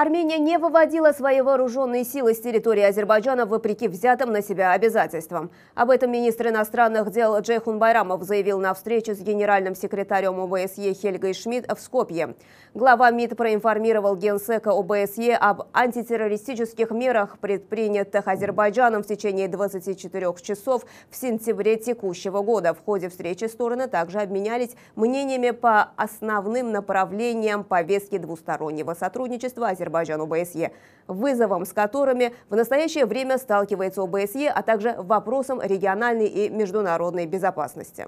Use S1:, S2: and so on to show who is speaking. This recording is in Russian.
S1: Армения не выводила свои вооруженные силы с территории Азербайджана вопреки взятым на себя обязательствам. Об этом министр иностранных дел Джейхун Байрамов заявил на встрече с генеральным секретарем ОБСЕ Хельгой Шмидт в Скопье. Глава МИД проинформировал Генсека ОБСЕ об антитеррористических мерах, предпринятых Азербайджаном в течение 24 часов в сентябре текущего года. В ходе встречи стороны также обменялись мнениями по основным направлениям повестки двустороннего сотрудничества Азербайджана Азербайджану ОБСЕ, вызовам, с которыми в настоящее время сталкивается ОБСЕ, а также вопросом региональной и международной безопасности.